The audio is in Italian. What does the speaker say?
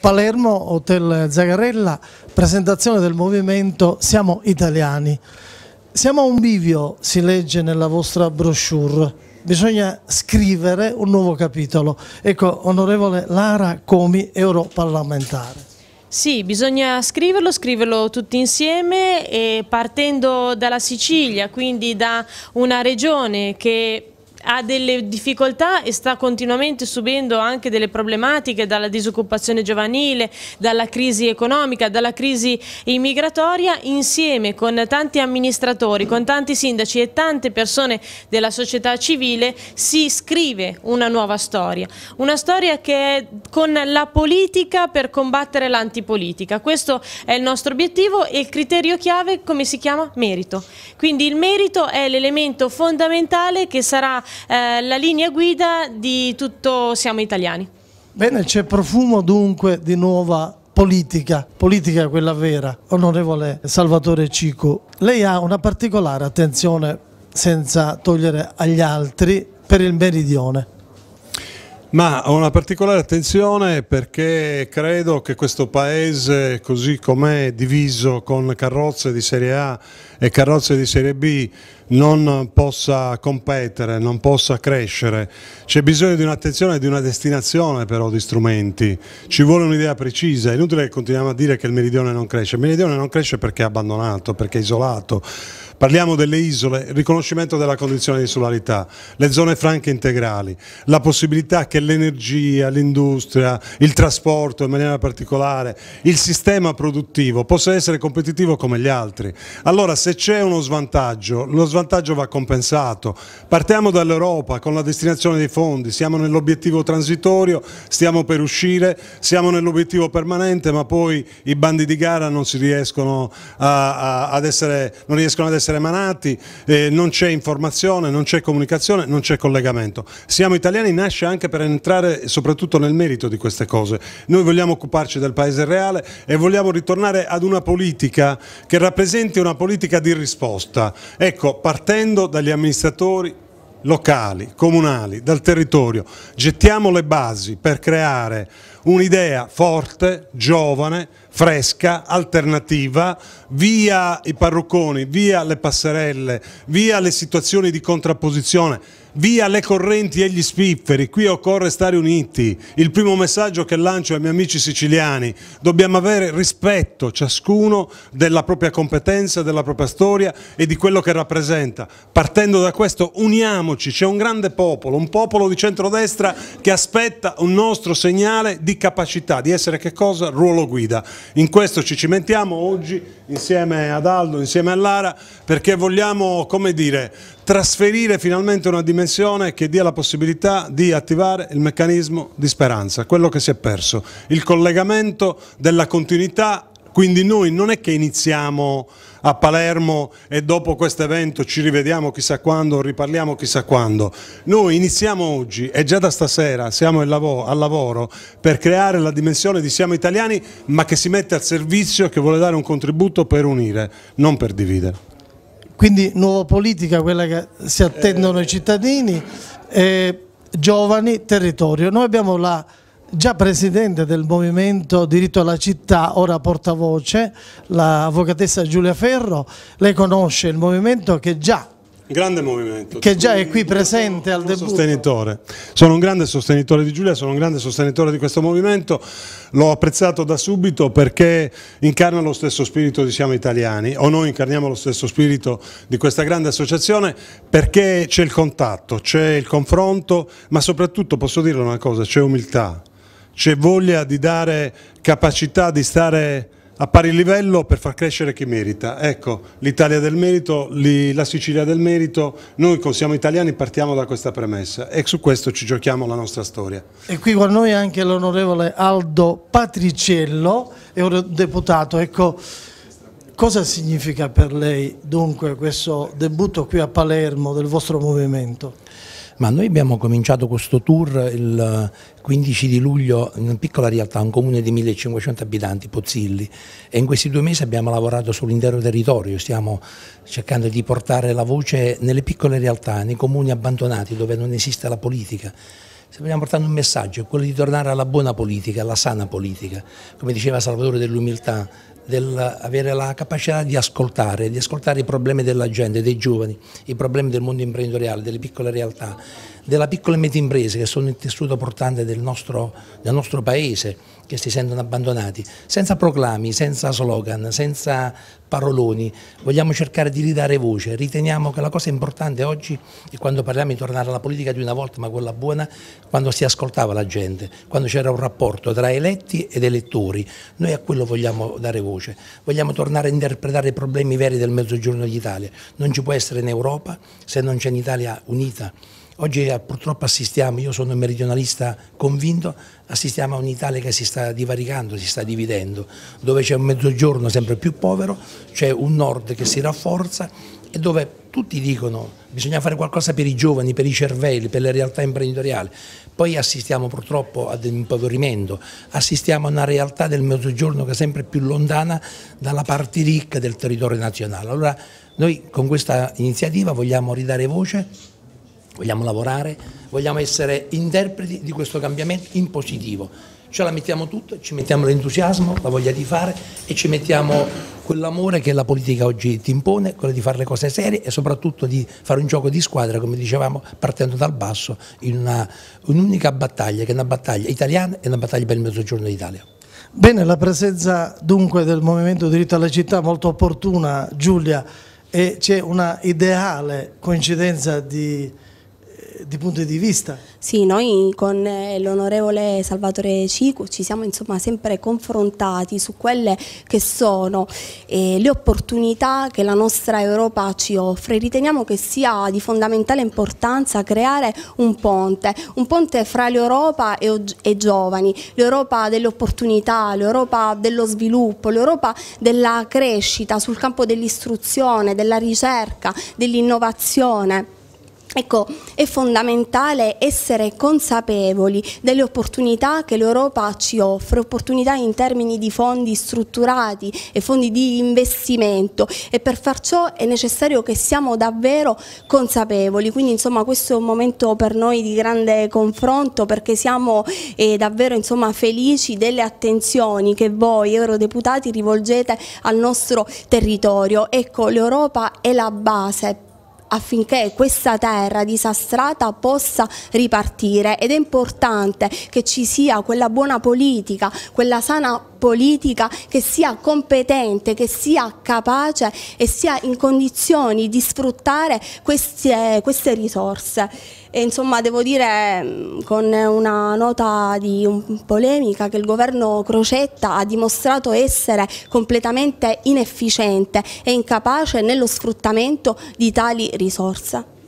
Palermo, Hotel Zagarella, presentazione del movimento Siamo Italiani. Siamo a un bivio, si legge nella vostra brochure. Bisogna scrivere un nuovo capitolo. Ecco, onorevole Lara Comi, europarlamentare. Sì, bisogna scriverlo, scriverlo tutti insieme e partendo dalla Sicilia, quindi da una regione che ha delle difficoltà e sta continuamente subendo anche delle problematiche dalla disoccupazione giovanile, dalla crisi economica, dalla crisi immigratoria, insieme con tanti amministratori, con tanti sindaci e tante persone della società civile si scrive una nuova storia, una storia che è con la politica per combattere l'antipolitica. Questo è il nostro obiettivo e il criterio chiave come si chiama? Merito. Quindi il merito è l'elemento fondamentale che sarà eh, la linea guida di tutto Siamo Italiani. Bene, c'è profumo dunque di nuova politica, politica quella vera. Onorevole Salvatore Cicu. lei ha una particolare attenzione, senza togliere agli altri, per il meridione. Ma ho una particolare attenzione perché credo che questo paese, così com'è diviso con carrozze di Serie A e carrozze di Serie B, non possa competere, non possa crescere. C'è bisogno di un'attenzione e di una destinazione però di strumenti, ci vuole un'idea precisa, è inutile che continuiamo a dire che il meridione non cresce, il meridione non cresce perché è abbandonato, perché è isolato. Parliamo delle isole, riconoscimento della condizione di insularità, le zone franche integrali, la possibilità che l'energia, l'industria, il trasporto in maniera particolare, il sistema produttivo possa essere competitivo come gli altri. Allora se c'è uno svantaggio, lo svantaggio svantaggio va compensato. Partiamo dall'Europa con la destinazione dei fondi, siamo nell'obiettivo transitorio, stiamo per uscire, siamo nell'obiettivo permanente, ma poi i bandi di gara non riescono, a, a, ad essere, non riescono ad essere emanati, eh, non c'è informazione, non c'è comunicazione, non c'è collegamento. Siamo italiani nasce anche per entrare soprattutto nel merito di queste cose. Noi vogliamo occuparci del paese reale e vogliamo ritornare ad una politica che rappresenti una politica di risposta. Ecco, partendo dagli amministratori locali, comunali, dal territorio, gettiamo le basi per creare un'idea forte, giovane, fresca, alternativa, via i parrucconi, via le passerelle, via le situazioni di contrapposizione, via le correnti e gli spifferi, qui occorre stare uniti. Il primo messaggio che lancio ai miei amici siciliani, dobbiamo avere rispetto ciascuno della propria competenza, della propria storia e di quello che rappresenta. Partendo da questo uniamoci, c'è un grande popolo, un popolo di centrodestra che aspetta un nostro segnale di di capacità, di essere che cosa? Ruolo guida. In questo ci cimentiamo oggi insieme ad Aldo, insieme a Lara, perché vogliamo, come dire, trasferire finalmente una dimensione che dia la possibilità di attivare il meccanismo di speranza, quello che si è perso, il collegamento della continuità, quindi noi non è che iniziamo a Palermo e dopo questo evento ci rivediamo chissà quando, riparliamo chissà quando. Noi iniziamo oggi e già da stasera siamo al lavoro per creare la dimensione di Siamo Italiani ma che si mette al servizio, e che vuole dare un contributo per unire, non per dividere. Quindi nuova politica, quella che si attendono eh... i cittadini, eh, giovani, territorio. Noi abbiamo la già presidente del movimento Diritto alla Città, ora portavoce, l'avvocatessa Giulia Ferro, lei conosce il movimento che già grande movimento. Che già è qui presente al debutto. Sostenitore. Sono un grande sostenitore di Giulia, sono un grande sostenitore di questo movimento, l'ho apprezzato da subito perché incarna lo stesso spirito di Siamo Italiani, o noi incarniamo lo stesso spirito di questa grande associazione perché c'è il contatto, c'è il confronto, ma soprattutto posso dire una cosa, c'è umiltà, c'è voglia di dare capacità di stare a pari livello per far crescere chi merita. Ecco, l'Italia del merito, la Sicilia del merito, noi siamo italiani partiamo da questa premessa e su questo ci giochiamo la nostra storia. E qui con noi anche l'onorevole Aldo Patriciello, eurodeputato. Ecco, cosa significa per lei dunque questo debutto qui a Palermo del vostro movimento? ma noi abbiamo cominciato questo tour il 15 di luglio in una piccola realtà, un comune di 1500 abitanti, Pozzilli, e in questi due mesi abbiamo lavorato sull'intero territorio, stiamo cercando di portare la voce nelle piccole realtà, nei comuni abbandonati dove non esiste la politica. Se vogliamo portare un messaggio, quello di tornare alla buona politica, alla sana politica, come diceva Salvatore dell'Umiltà, dell'avere la capacità di ascoltare, di ascoltare i problemi della gente, dei giovani, i problemi del mondo imprenditoriale, delle piccole realtà, della piccola e media impresa che sono il tessuto portante del nostro, del nostro paese, che si sentono abbandonati, senza proclami, senza slogan, senza paroloni, vogliamo cercare di ridare voce, riteniamo che la cosa importante oggi è quando parliamo di tornare alla politica di una volta, ma quella buona, quando si ascoltava la gente, quando c'era un rapporto tra eletti ed elettori, noi a quello vogliamo dare voce, vogliamo tornare a interpretare i problemi veri del mezzogiorno d'Italia, non ci può essere in Europa se non c'è un'Italia unita Oggi eh, purtroppo assistiamo, io sono un meridionalista convinto, assistiamo a un'Italia che si sta divaricando, si sta dividendo, dove c'è un mezzogiorno sempre più povero, c'è un nord che si rafforza e dove tutti dicono che bisogna fare qualcosa per i giovani, per i cervelli, per le realtà imprenditoriali. Poi assistiamo purtroppo ad un impoverimento, assistiamo a una realtà del mezzogiorno che è sempre più lontana dalla parte ricca del territorio nazionale. Allora noi con questa iniziativa vogliamo ridare voce vogliamo lavorare, vogliamo essere interpreti di questo cambiamento in positivo. Ce la mettiamo tutta, ci mettiamo l'entusiasmo, la voglia di fare e ci mettiamo quell'amore che la politica oggi ti impone, quello di fare le cose serie e soprattutto di fare un gioco di squadra, come dicevamo, partendo dal basso in un'unica battaglia, che è una battaglia italiana e una battaglia per il Mezzogiorno d'Italia. Bene, la presenza dunque del Movimento Diritto alla Città è molto opportuna, Giulia, e c'è una ideale coincidenza di di punto di vista. Sì, noi con eh, l'onorevole Salvatore Cicu ci siamo insomma sempre confrontati su quelle che sono eh, le opportunità che la nostra Europa ci offre. Riteniamo che sia di fondamentale importanza creare un ponte, un ponte fra l'Europa e, e giovani, l'Europa delle opportunità, l'Europa dello sviluppo, l'Europa della crescita sul campo dell'istruzione, della ricerca, dell'innovazione. Ecco, è fondamentale essere consapevoli delle opportunità che l'Europa ci offre, opportunità in termini di fondi strutturati e fondi di investimento e per far ciò è necessario che siamo davvero consapevoli, quindi insomma questo è un momento per noi di grande confronto perché siamo eh, davvero insomma, felici delle attenzioni che voi eurodeputati rivolgete al nostro territorio. Ecco, l'Europa è la base affinché questa terra disastrata possa ripartire ed è importante che ci sia quella buona politica, quella sana politica che sia competente, che sia capace e sia in condizioni di sfruttare queste, queste risorse. E insomma devo dire mm, con una nota di polemica che il governo Crocetta ha dimostrato essere completamente inefficiente e incapace nello sfruttamento di tali risorse.